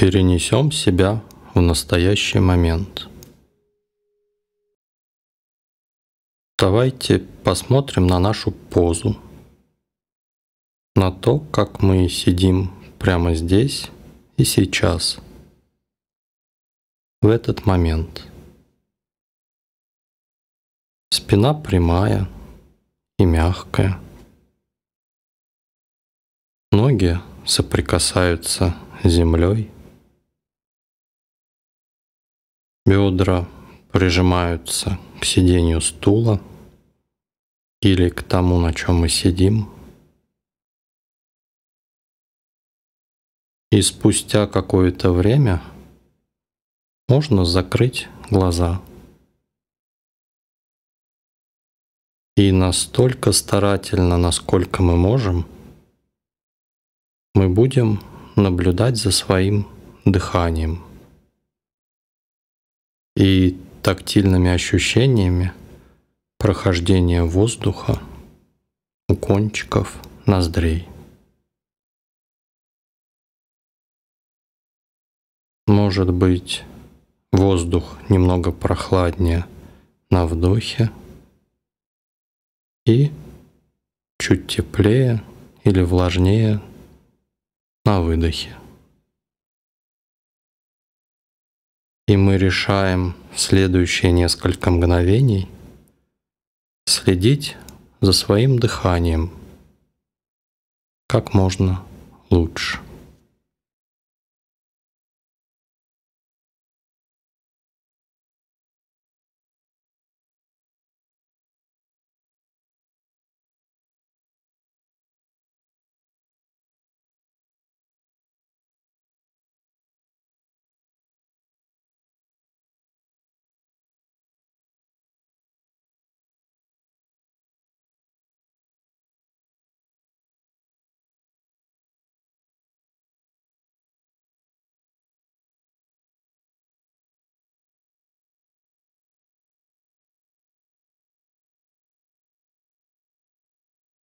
Перенесем себя в настоящий момент. Давайте посмотрим на нашу позу, на то, как мы сидим прямо здесь и сейчас, в этот момент. Спина прямая и мягкая. Ноги соприкасаются с землей – Бедра прижимаются к сиденью стула или к тому, на чем мы сидим. И спустя какое-то время можно закрыть глаза. И настолько старательно, насколько мы можем, мы будем наблюдать за своим дыханием – и тактильными ощущениями прохождения воздуха у кончиков ноздрей. Может быть, воздух немного прохладнее на вдохе и чуть теплее или влажнее на выдохе. И мы решаем в следующие несколько мгновений следить за своим дыханием как можно лучше.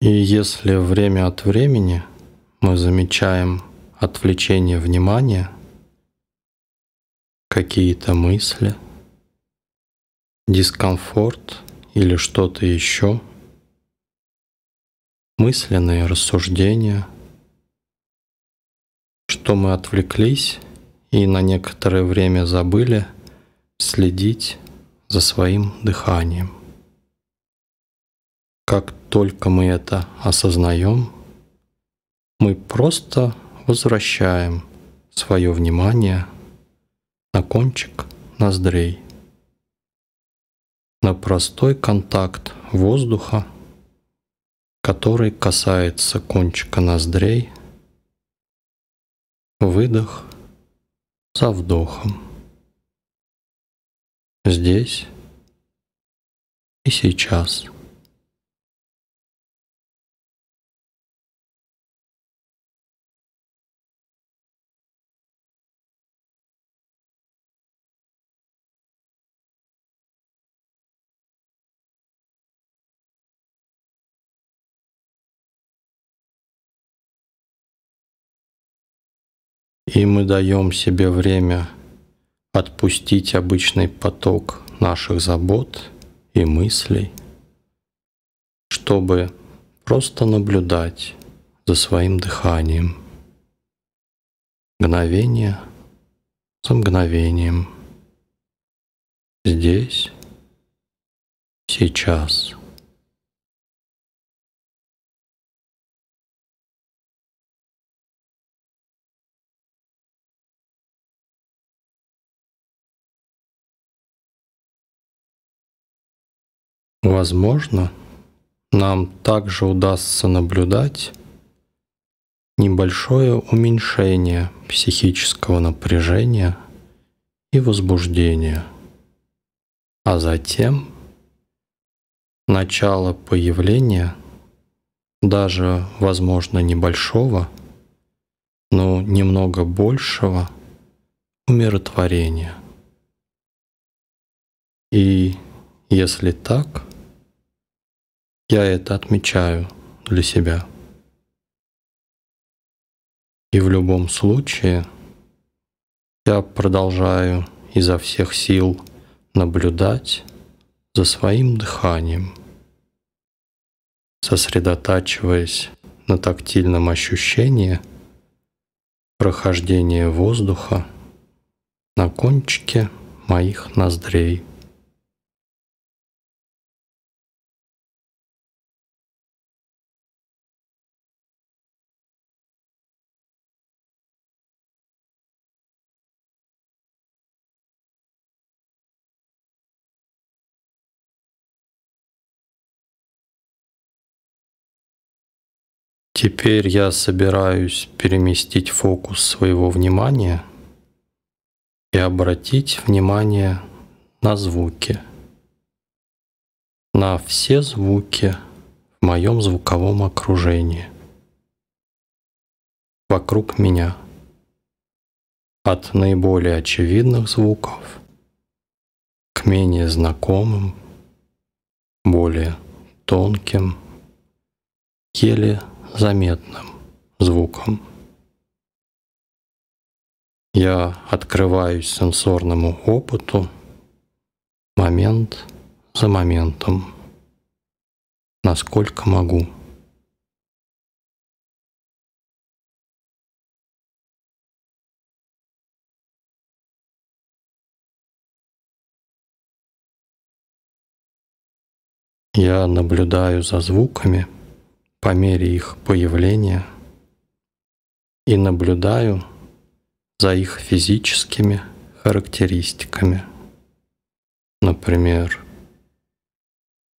И если время от времени мы замечаем отвлечение внимания, какие-то мысли, дискомфорт или что-то еще, мысленные рассуждения, что мы отвлеклись и на некоторое время забыли следить за своим дыханием. Как только мы это осознаем, мы просто возвращаем свое внимание на кончик ноздрей, на простой контакт воздуха, который касается кончика ноздрей, выдох со вдохом. Здесь и сейчас. И мы даем себе время отпустить обычный поток наших забот и мыслей, чтобы просто наблюдать за своим дыханием. Мгновение за мгновением. Здесь, сейчас. Возможно, нам также удастся наблюдать небольшое уменьшение психического напряжения и возбуждения, а затем начало появления даже, возможно, небольшого, но немного большего умиротворения. И если так – я это отмечаю для себя. И в любом случае я продолжаю изо всех сил наблюдать за своим дыханием, сосредотачиваясь на тактильном ощущении прохождения воздуха на кончике моих ноздрей. Теперь я собираюсь переместить фокус своего внимания и обратить внимание на звуки, на все звуки в моем звуковом окружении, вокруг меня, от наиболее очевидных звуков к менее знакомым, более тонким, еле заметным звуком. Я открываюсь сенсорному опыту момент за моментом, насколько могу. Я наблюдаю за звуками – по мере их появления и наблюдаю за их физическими характеристиками. Например,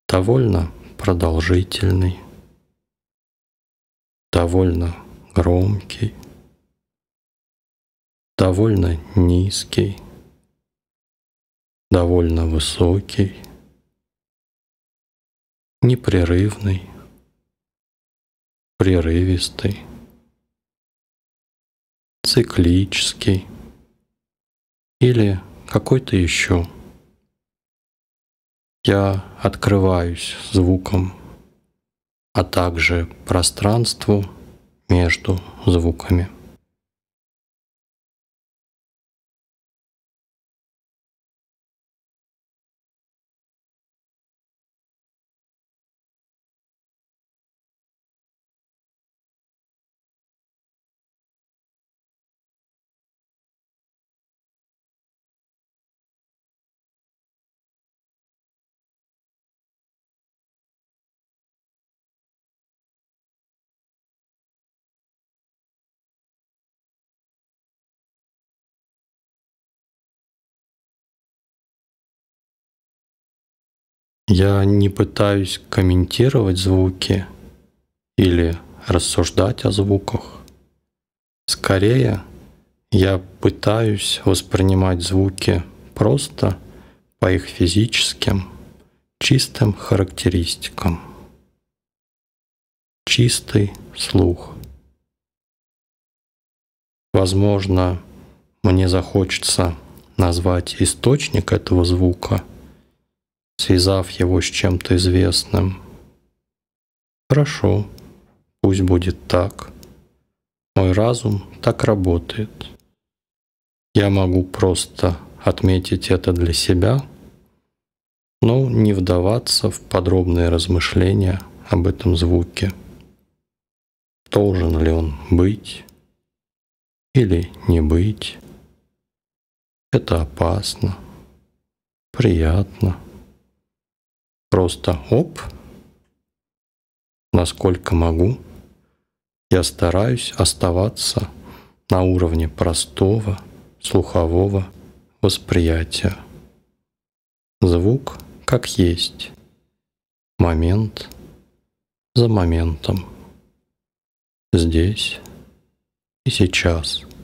довольно продолжительный, довольно громкий, довольно низкий, довольно высокий, непрерывный, прерывистый, циклический или какой-то еще. Я открываюсь звуком, а также пространству между звуками. Я не пытаюсь комментировать звуки или рассуждать о звуках. Скорее, я пытаюсь воспринимать звуки просто по их физическим, чистым характеристикам. Чистый слух. Возможно, мне захочется назвать источник этого звука – связав его с чем-то известным. Хорошо, пусть будет так. Мой разум так работает. Я могу просто отметить это для себя, но не вдаваться в подробные размышления об этом звуке. Должен ли он быть или не быть? Это опасно, приятно – Просто оп, насколько могу, я стараюсь оставаться на уровне простого слухового восприятия. Звук как есть, момент за моментом, здесь и сейчас –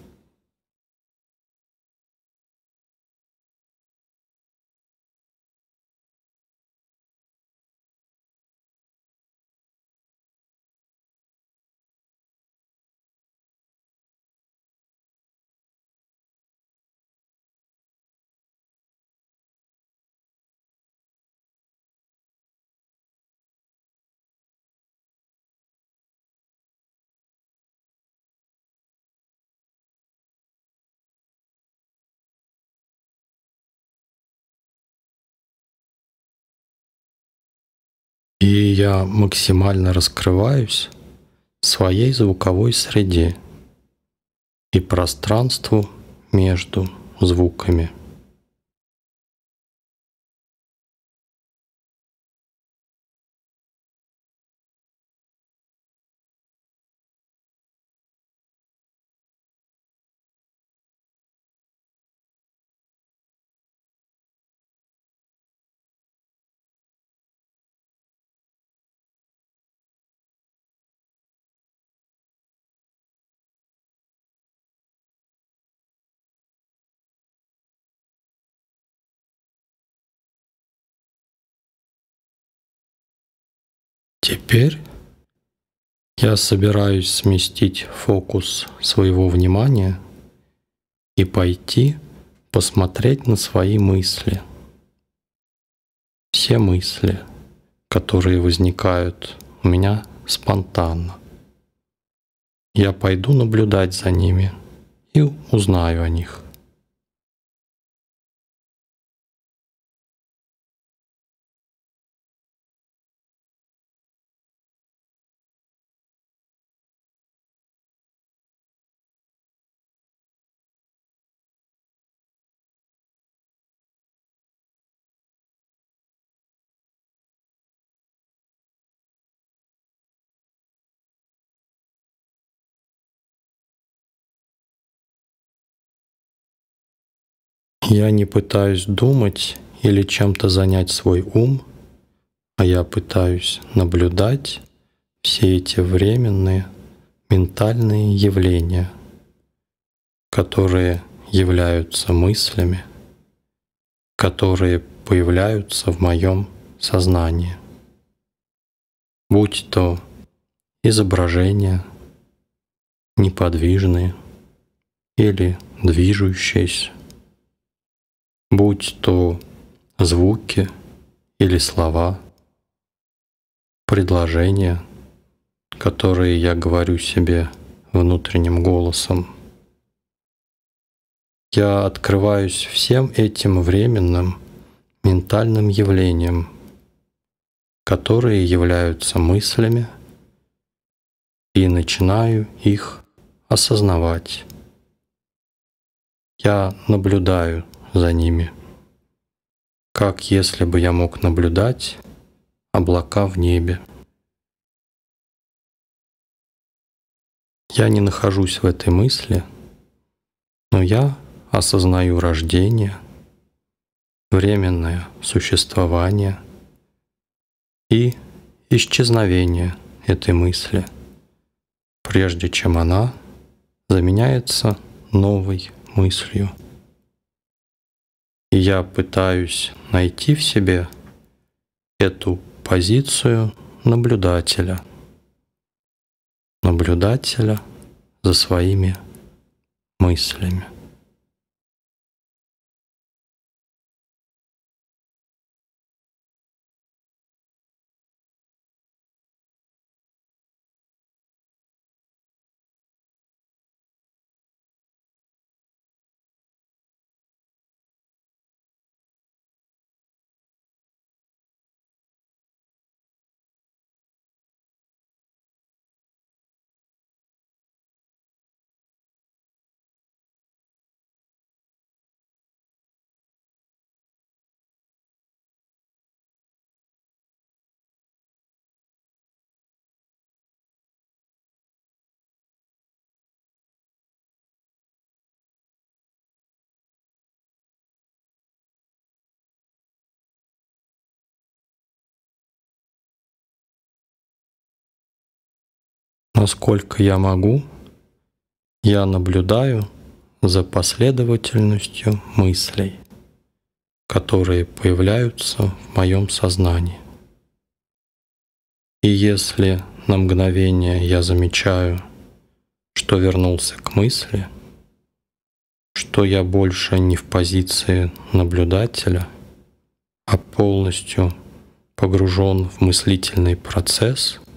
И я максимально раскрываюсь своей звуковой среде и пространству между звуками. Теперь я собираюсь сместить фокус своего внимания и пойти посмотреть на свои мысли. Все мысли, которые возникают у меня спонтанно. Я пойду наблюдать за ними и узнаю о них. Я не пытаюсь думать или чем-то занять свой ум, а я пытаюсь наблюдать все эти временные ментальные явления, которые являются мыслями, которые появляются в моем сознании. Будь то изображения, неподвижные или движущиеся, будь то звуки или слова, предложения, которые я говорю себе внутренним голосом. Я открываюсь всем этим временным ментальным явлениям, которые являются мыслями, и начинаю их осознавать. Я наблюдаю за ними. Как если бы я мог наблюдать облака в небе. Я не нахожусь в этой мысли, но я осознаю рождение, временное существование и исчезновение этой мысли, прежде чем она заменяется новой мыслью я пытаюсь найти в себе эту позицию наблюдателя. Наблюдателя за своими мыслями. Насколько я могу, я наблюдаю за последовательностью мыслей, которые появляются в моем сознании. И если на мгновение я замечаю, что вернулся к мысли, что я больше не в позиции наблюдателя, а полностью погружен в мыслительный процесс —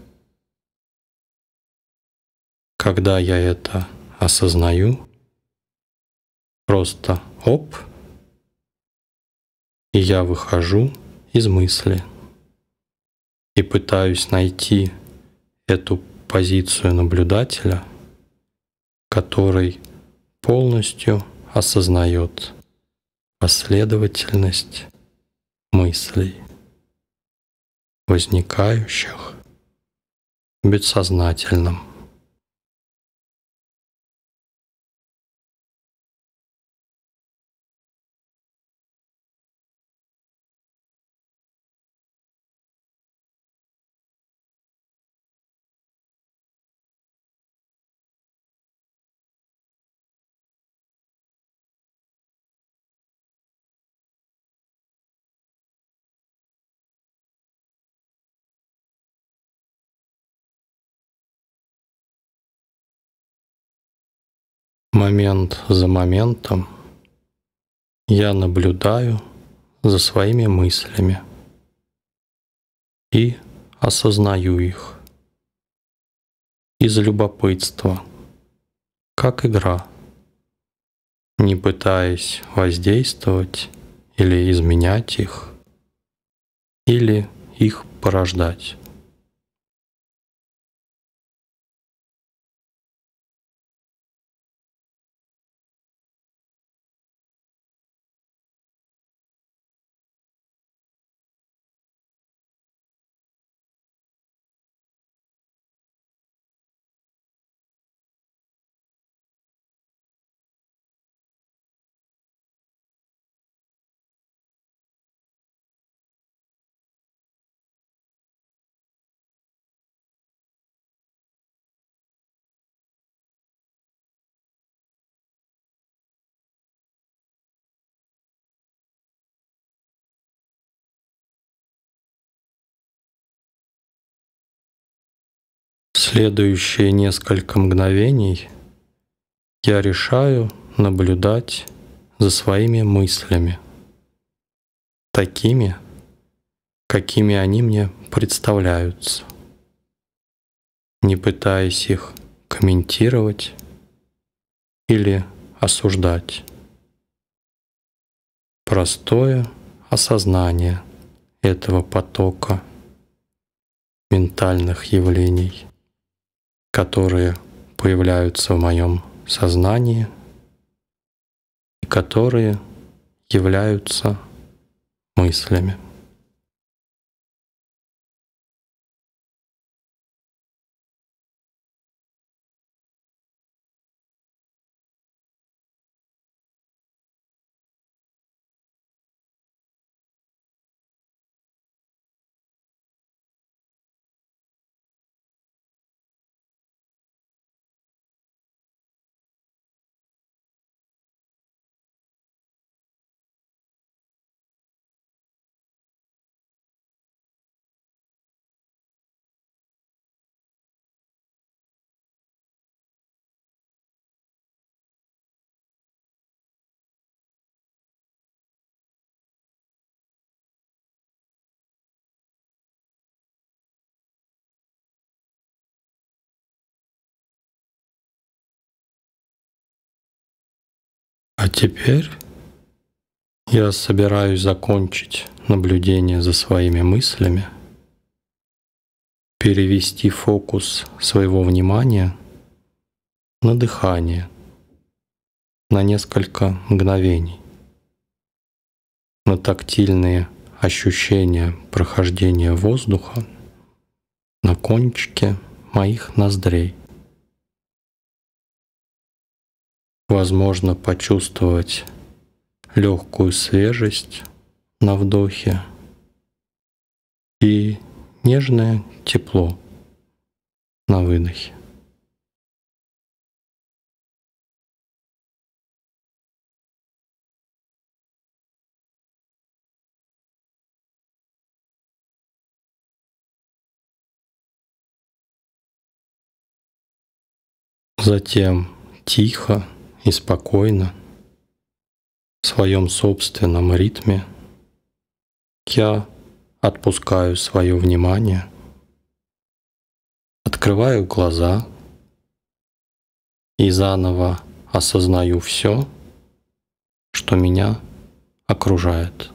когда я это осознаю, просто оп, и я выхожу из мысли и пытаюсь найти эту позицию наблюдателя, который полностью осознает последовательность мыслей, возникающих в бессознательном. Момент за моментом я наблюдаю за своими мыслями и осознаю их из любопытства, как игра, не пытаясь воздействовать или изменять их, или их порождать. Следующие несколько мгновений я решаю наблюдать за своими мыслями, такими, какими они мне представляются, не пытаясь их комментировать или осуждать. Простое осознание этого потока ментальных явлений которые появляются в моем сознании и которые являются мыслями. А теперь я собираюсь закончить наблюдение за своими мыслями, перевести фокус своего внимания на дыхание на несколько мгновений, на тактильные ощущения прохождения воздуха на кончике моих ноздрей – Возможно почувствовать легкую свежесть на вдохе и нежное тепло на выдохе. Затем тихо и спокойно, в своем собственном ритме, я отпускаю свое внимание, открываю глаза и заново осознаю все, что меня окружает.